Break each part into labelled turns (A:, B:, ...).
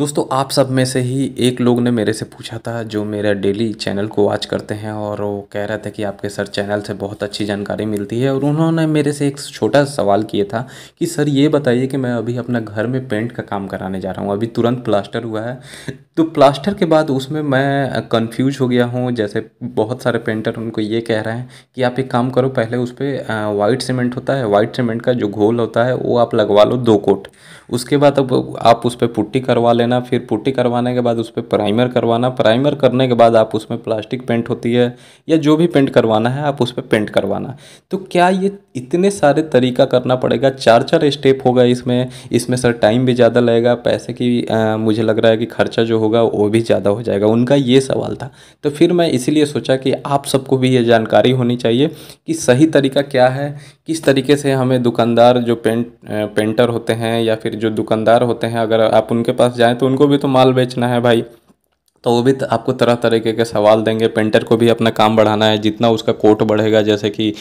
A: दोस्तों आप सब में से ही एक लोग ने मेरे से पूछा था जो मेरा डेली चैनल को वॉच करते हैं और वो कह रहा था कि आपके सर चैनल से बहुत अच्छी जानकारी मिलती है और उन्होंने मेरे से एक छोटा सवाल किया था कि सर ये बताइए कि मैं अभी अपना घर में पेंट का काम कराने जा रहा हूँ अभी तुरंत प्लास्टर हुआ है तो प्लास्टर के बाद उसमें मैं कन्फ्यूज हो गया हूँ जैसे बहुत सारे पेंटर उनको ये कह रहे हैं कि आप एक काम करो पहले उस पर वाइट सीमेंट होता है वाइट सीमेंट का जो घोल होता है वो आप लगवा लो दो कोट उसके बाद अब आप उस पर पुट्टी करवा लेना फिर पुट्टी करवाने के बाद उस पर प्राइमर करवाना प्राइमर करने के बाद आप उसमें प्लास्टिक पेंट होती है या जो भी पेंट करवाना है आप उस पर पेंट करवाना तो क्या ये इतने सारे तरीका करना पड़ेगा चार चार स्टेप होगा इसमें इसमें सर टाइम भी ज़्यादा लगेगा पैसे की आ, मुझे लग रहा है कि खर्चा जो होगा वो भी ज़्यादा हो जाएगा उनका ये सवाल था तो फिर मैं इसीलिए सोचा कि आप सबको भी ये जानकारी होनी चाहिए कि सही तरीका क्या है किस तरीके से हमें दुकानदार जो पेंट पेंटर होते हैं या फिर जो दुकानदार होते हैं अगर आप उनके पास जाए हैं तो उनको भी तो माल बेचना है भाई तो वो भी आपको तरह तरीके के सवाल देंगे पेंटर को भी अपना काम बढ़ाना है जितना उसका कोट बढ़ेगा जैसे कि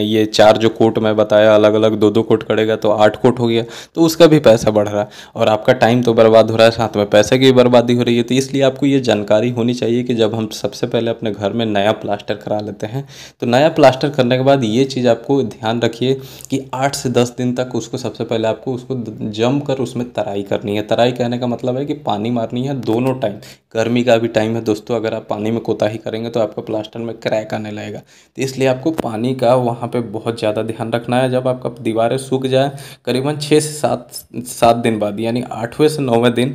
A: ये चार जो कोट मैं बताया अलग अलग दो दो कोट करेगा तो आठ कोट हो गया तो उसका भी पैसा बढ़ रहा है और आपका टाइम तो बर्बाद हो रहा है साथ में पैसे की बर्बादी हो रही है तो इसलिए आपको ये जानकारी होनी चाहिए कि जब हम सबसे पहले अपने घर में नया प्लास्टर करा लेते हैं तो नया प्लास्टर करने के बाद ये चीज़ आपको ध्यान रखिए कि आठ से दस दिन तक उसको सबसे पहले आपको उसको जम कर उसमें तराई करनी है तराई कहने का मतलब है कि पानी मारनी है दोनों टाइम गर्मी का भी टाइम है दोस्तों अगर आप पानी में कोताही करेंगे तो आपका प्लास्टर में क्रैक आने लगेगा तो इसलिए आपको पानी का वहाँ पे बहुत ज़्यादा ध्यान रखना है जब आपका दीवारें सूख जाए करीबन छः से सात सात दिन बाद यानी आठवें से नौवें दिन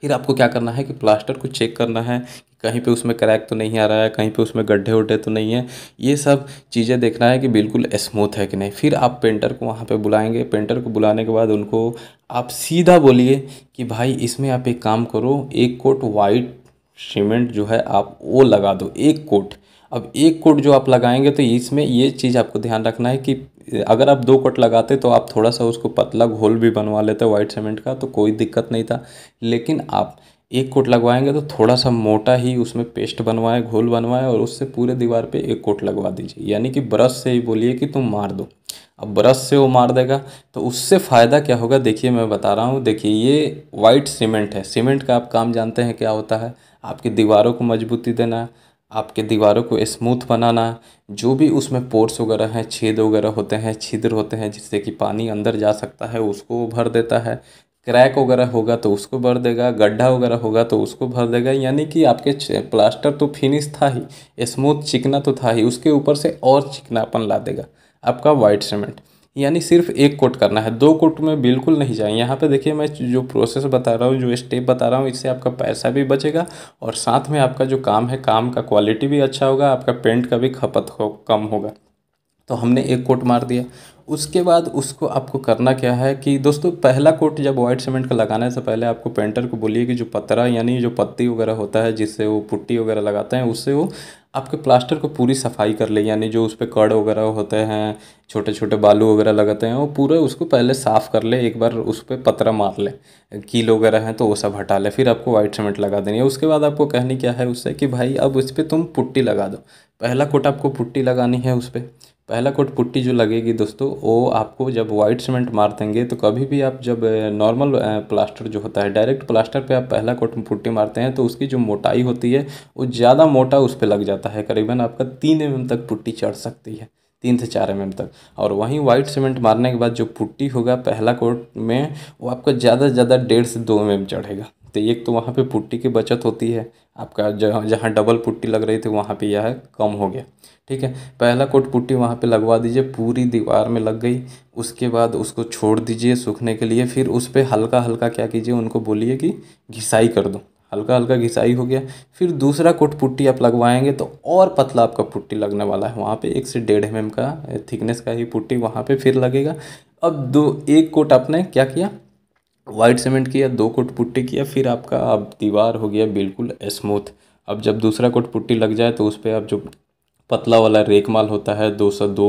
A: फिर आपको क्या करना है कि प्लास्टर को चेक करना है कहीं पे उसमें क्रैक तो नहीं आ रहा है कहीं पे उसमें गड्ढे उड्ढे तो नहीं है ये सब चीज़ें देखना है कि बिल्कुल स्मूथ है कि नहीं फिर आप पेंटर को वहाँ पे बुलाएंगे पेंटर को बुलाने के बाद उनको आप सीधा बोलिए कि भाई इसमें आप एक काम करो एक कोट वाइट सीमेंट जो है आप वो लगा दो एक कोट अब एक कोट जो आप लगाएंगे तो इसमें ये चीज़ आपको ध्यान रखना है कि अगर आप दो कोट लगाते तो आप थोड़ा सा उसको पतला घोल भी बनवा लेते वाइट सीमेंट का तो कोई दिक्कत नहीं था लेकिन आप एक कोट लगवाएंगे तो थोड़ा सा मोटा ही उसमें पेस्ट बनवाएं घोल बनवाएं और उससे पूरे दीवार पे एक कोट लगवा दीजिए यानी कि ब्रश से ही बोलिए कि तुम मार दो अब ब्रश से वो मार देगा तो उससे फ़ायदा क्या होगा देखिए मैं बता रहा हूँ देखिए ये वाइट सीमेंट है सीमेंट का आप काम जानते हैं क्या होता है आपकी दीवारों को मजबूती देना आपके दीवारों को स्मूथ बनाना जो भी उसमें पोर्स वगैरह हैं छेद वगैरह होते हैं छिद्र होते हैं जिससे कि पानी अंदर जा सकता है उसको भर देता है क्रैक वगैरह होगा तो उसको भर देगा गड्ढा वगैरह होगा तो उसको भर देगा यानी कि आपके प्लास्टर तो फिनिश था ही स्मूथ चिकना तो था ही उसके ऊपर से और चिकनापन ला देगा आपका वाइट सीमेंट यानी सिर्फ एक कोट करना है दो कोट में बिल्कुल नहीं जाए यहाँ पे देखिए मैं जो प्रोसेस बता रहा हूँ जो स्टेप बता रहा हूँ इससे आपका पैसा भी बचेगा और साथ में आपका जो काम है काम का क्वालिटी भी अच्छा होगा आपका पेंट का भी खपत हो कम होगा तो हमने एक कोट मार दिया उसके बाद उसको आपको करना क्या है कि दोस्तों पहला कोट जब वाइट सीमेंट का लगाने से पहले आपको पेंटर को बोलिए कि जो पतरा यानी जो पत्ती वगैरह होता है जिससे वो पुट्टी वगैरह लगाते हैं उससे वो आपके प्लास्टर को पूरी सफाई कर ले यानी जो उस पर कड़ वगैरह होते हैं छोटे छोटे बालू वगैरह लगाते हैं वो पूरा उसको पहले साफ़ कर ले एक बार उस पर पतरा मार ले कील वगैरह हैं तो वो सब हटा ले फिर आपको वाइट सीमेंट लगा देनी है उसके बाद आपको कहनी क्या है उससे कि भाई अब उस पर तुम पुट्टी लगा दो पहला कोट आपको पुट्टी लगानी है उस पर पहला कोट पुट्टी जो लगेगी दोस्तों वो आपको जब वाइट सीमेंट मार देंगे तो कभी भी आप जब नॉर्मल प्लास्टर जो होता है डायरेक्ट प्लास्टर पे आप पहला कोट पुट्टी मारते हैं तो उसकी जो मोटाई होती है वो ज़्यादा मोटा उस पर लग जाता है करीबन आपका तीन एम mm तक पुट्टी चढ़ सकती है तीन से चार एम mm तक और वहीं वाइट सीमेंट मारने के बाद जो पुट्टी होगा पहला कोट में वो आपका ज़्यादा से ज़्यादा डेढ़ से दो एम mm चढ़ेगा तो एक तो वहाँ पे पुट्टी की बचत होती है आपका जहाँ जहाँ डबल पुट्टी लग रही थी वहाँ पे यह कम हो गया ठीक है पहला कोट पुट्टी वहाँ पे लगवा दीजिए पूरी दीवार में लग गई उसके बाद उसको छोड़ दीजिए सूखने के लिए फिर उस पर हल्का हल्का क्या कीजिए उनको बोलिए कि घिसाई कर दो हल्का हल्का घिसाई हो गया फिर दूसरा कोट पुट्टी आप लगवाएंगे तो और पतला आपका पुट्टी लगने वाला है वहाँ पे एक से डेढ़ एम mm का थिकनेस का ही पुट्टी वहाँ पे फिर लगेगा अब दो एक कोट आपने क्या किया वाइट सीमेंट किया दो कोट पुट्टी किया फिर आपका अब दीवार हो गया बिल्कुल स्मूथ अब जब दूसरा कोट पुट्टी लग जाए तो उस पर आप जो पतला वाला रेक माल होता है दो सौ दो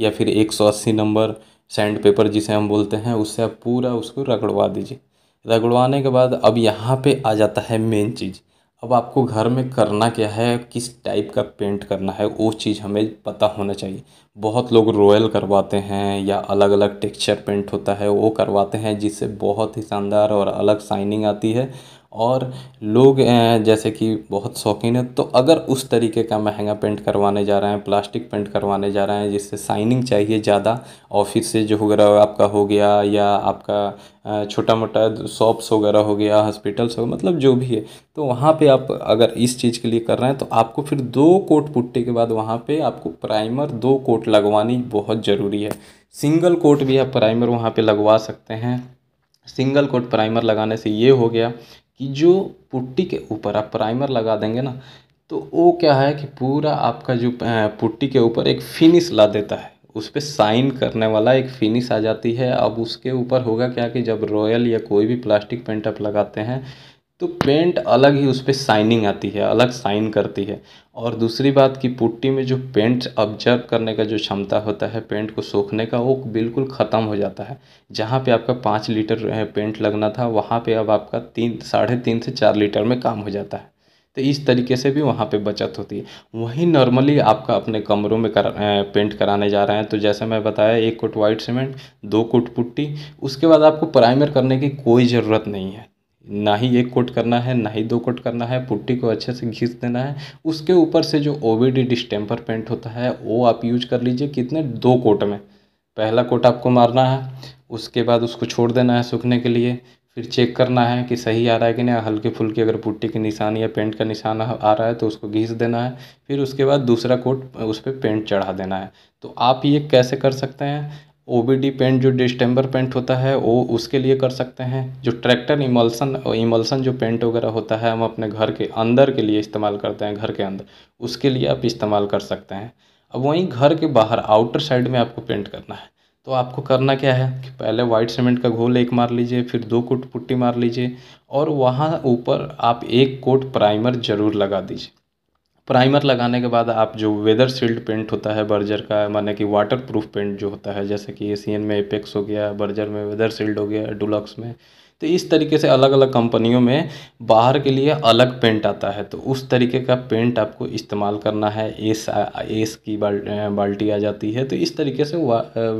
A: या फिर एक सौ अस्सी नंबर सैंड पेपर जिसे हम बोलते हैं उससे आप पूरा उसको रगड़वा दीजिए रगड़वाने के बाद अब यहाँ पे आ जाता है मेन चीज़ अब आपको घर में करना क्या है किस टाइप का पेंट करना है वो चीज़ हमें पता होना चाहिए बहुत लोग रॉयल करवाते हैं या अलग अलग टेक्सचर पेंट होता है वो करवाते हैं जिससे बहुत ही शानदार और अलग शाइनिंग आती है और लोग जैसे कि बहुत शौकीन है तो अगर उस तरीके का महंगा पेंट करवाने जा रहे हैं प्लास्टिक पेंट करवाने जा रहे हैं जिससे साइनिंग चाहिए ज़्यादा ऑफिस से जो वगैरह आपका हो गया या आपका छोटा मोटा शॉप्स वगैरह हो गया हॉस्पिटल्स हो मतलब जो भी है तो वहाँ पे आप अगर इस चीज़ के लिए कर रहे हैं तो आपको फिर दो कोट पुट्टे के बाद वहाँ पर आपको प्राइमर दो कोट लगवानी बहुत ज़रूरी है सिंगल कोट भी आप प्राइमर वहाँ पर लगवा सकते हैं सिंगल कोट प्राइमर लगाने से ये हो गया कि जो पुट्टी के ऊपर आप प्राइमर लगा देंगे ना तो वो क्या है कि पूरा आपका जो पुट्टी के ऊपर एक फिनिश ला देता है उस पर साइन करने वाला एक फिनिश आ जाती है अब उसके ऊपर होगा क्या कि जब रॉयल या कोई भी प्लास्टिक पेंट आप लगाते हैं तो पेंट अलग ही उस पर शाइनिंग आती है अलग साइन करती है और दूसरी बात कि पुट्टी में जो पेंट ऑब्जर्व करने का जो क्षमता होता है पेंट को सोखने का वो बिल्कुल ख़त्म हो जाता है जहाँ पे आपका पाँच लीटर पेंट लगना था वहाँ पे अब आपका तीन साढ़े तीन से चार लीटर में काम हो जाता है तो इस तरीके से भी वहाँ पे बचत होती है वहीं नॉर्मली आपका अपने कमरों में कर, पेंट कराने जा रहे हैं तो जैसे मैं बताया एक कोट वाइट सीमेंट दो कोट पुट्टी उसके बाद आपको प्राइमर करने की कोई ज़रूरत नहीं है ना ही एक कोट करना है ना ही दो कोट करना है पुट्टी को अच्छे से घीस देना है उसके ऊपर से जो O B D distemper paint होता है वो आप यूज कर लीजिए कितने दो कोट में पहला कोट आपको मारना है उसके बाद उसको छोड़ देना है सूखने के लिए फिर चेक करना है कि सही आ रहा है कि नहीं हल्के फुल्के अगर पुट्टी के निशान या पेंट का निशान आ रहा है तो उसको घीस देना है फिर उसके बाद दूसरा कोट उस पर पे पेंट चढ़ा देना है तो आप ये कैसे कर सकते हैं ओ बी डी पेंट जो डिस्टेम्बर पेंट होता है वो उसके लिए कर सकते हैं जो ट्रैक्टर इमल्सन इमल्सन जो पेंट वगैरह होता है हम अपने घर के अंदर के लिए इस्तेमाल करते हैं घर के अंदर उसके लिए आप इस्तेमाल कर सकते हैं अब वहीं घर के बाहर आउटर साइड में आपको पेंट करना है तो आपको करना क्या है कि पहले वाइट सीमेंट का घोल एक मार लीजिए फिर दो कोट पुट्टी मार लीजिए और वहाँ ऊपर आप एक कोट प्राइमर ज़रूर लगा दीजिए प्राइमर लगाने के बाद आप जो वेदर सील्ड पेंट होता है बर्जर का माने कि वाटर प्रूफ पेंट जो होता है जैसे कि एशियन में एपेक्स हो गया बर्जर में वेदर सील्ड हो गया डुलक्स में तो इस तरीके से अलग अलग कंपनियों में बाहर के लिए अलग पेंट आता है तो उस तरीके का पेंट आपको इस्तेमाल करना है एस एस की बाल, बाल्टी आ जाती है तो इस तरीके से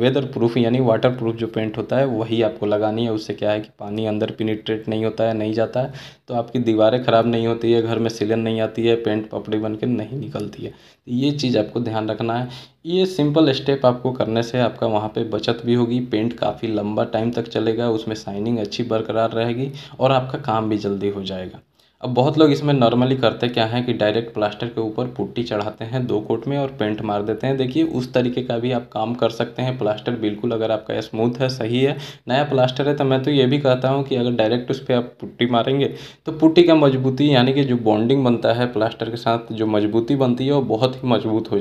A: वेदर प्रूफ यानी वाटर प्रूफ जो पेंट होता है वही आपको लगानी है उससे क्या है कि पानी अंदर पिनिट्रेट नहीं होता है नहीं जाता है तो आपकी दीवारें ख़राब नहीं होती है घर में सिलन नहीं आती है पेंट पपड़ी बन के नहीं निकलती है तो ये चीज़ आपको ध्यान रखना है ये सिंपल स्टेप आपको करने से आपका वहाँ पर बचत भी होगी पेंट काफ़ी लंबा टाइम तक चलेगा उसमें शाइनिंग अच्छी बर्क बरकरार रहेगी और आपका काम भी जल्दी हो जाएगा अब बहुत लोग इसमें नॉर्मली करते क्या है कि डायरेक्ट प्लास्टर के ऊपर पुट्टी चढ़ाते हैं दो कोट में और पेंट मार देते हैं देखिए उस तरीके का भी आप काम कर सकते हैं प्लास्टर बिल्कुल अगर आपका स्मूथ है सही है नया प्लास्टर है तो मैं तो ये भी कहता हूँ कि अगर डायरेक्ट उस पर आप पुट्टी मारेंगे तो पुट्टी का मजबूती यानी कि जो बॉन्डिंग बनता है प्लास्टर के साथ जो मजबूती बनती है वो बहुत ही मजबूत हो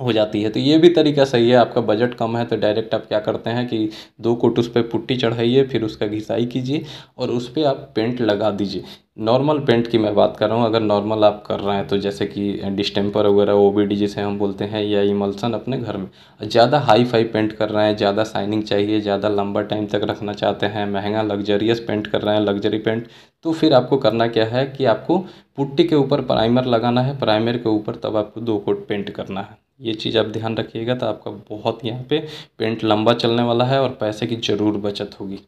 A: हो जाती है तो ये भी तरीका सही है आपका बजट कम है तो डायरेक्ट आप क्या करते हैं कि दो कोट उस पर पुट्टी चढ़ाइए फिर उसका घिसाई कीजिए और उस पर आप पेंट लगा दीजिए नॉर्मल पेंट की मैं बात कर रहा हूँ अगर नॉर्मल आप कर रहे हैं तो जैसे कि डिस्टेम्पर वगैरह ओ बी डी जिसे हम बोलते हैं या इमल्सन अपने घर में ज़्यादा हाई फाई पेंट कर रहे हैं ज़्यादा शाइनिंग चाहिए ज़्यादा लंबा टाइम तक रखना चाहते हैं महंगा लग्जरियस पेंट कर रहे हैं लग्जरी पेंट तो फिर आपको करना क्या है कि आपको पुट्टी के ऊपर प्राइमर लगाना है प्राइमर के ऊपर तब आपको दो कोट पेंट करना है ये चीज़ आप ध्यान रखिएगा तो आपका बहुत यहाँ पे पेंट लंबा चलने वाला है और पैसे की ज़रूर बचत होगी